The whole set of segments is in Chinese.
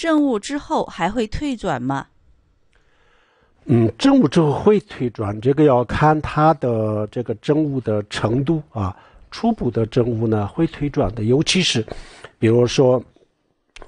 政悟之后还会退转吗？嗯，证悟之后会退转，这个要看他的这个政务的程度啊。初步的政务呢，会退转的。尤其是，比如说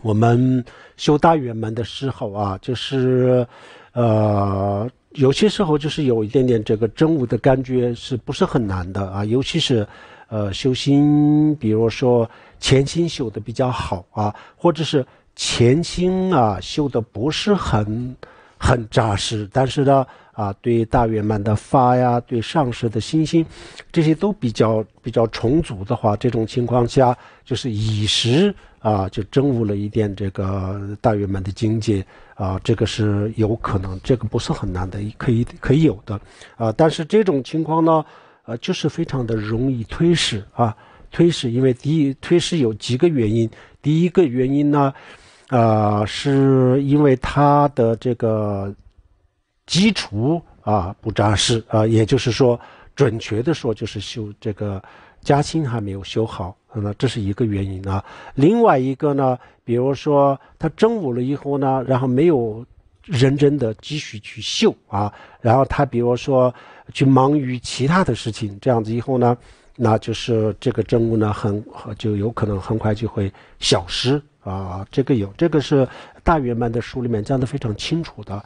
我们修大圆满的时候啊，就是呃，有些时候就是有一点点这个政务的感觉，是不是很难的啊？尤其是呃，修心，比如说前心修的比较好啊，或者是。前心啊，修的不是很很扎实，但是呢，啊，对大圆满的发呀，对上师的信心，这些都比较比较充足的话，这种情况下，就是以时啊，就征服了一点这个大圆满的境界啊，这个是有可能，这个不是很难的，可以可以有的，啊，但是这种情况呢，呃，就是非常的容易推迟啊，推迟，因为第一推迟有几个原因，第一个原因呢。呃，是因为他的这个基础啊不扎实啊，也就是说，准确的说就是修这个嘉兴还没有修好，那这是一个原因啊。另外一个呢，比如说他征武了以后呢，然后没有认真的继续去修啊，然后他比如说去忙于其他的事情，这样子以后呢，那就是这个政务呢很就有可能很快就会消失。啊，这个有，这个是大圆满的书里面讲的非常清楚的。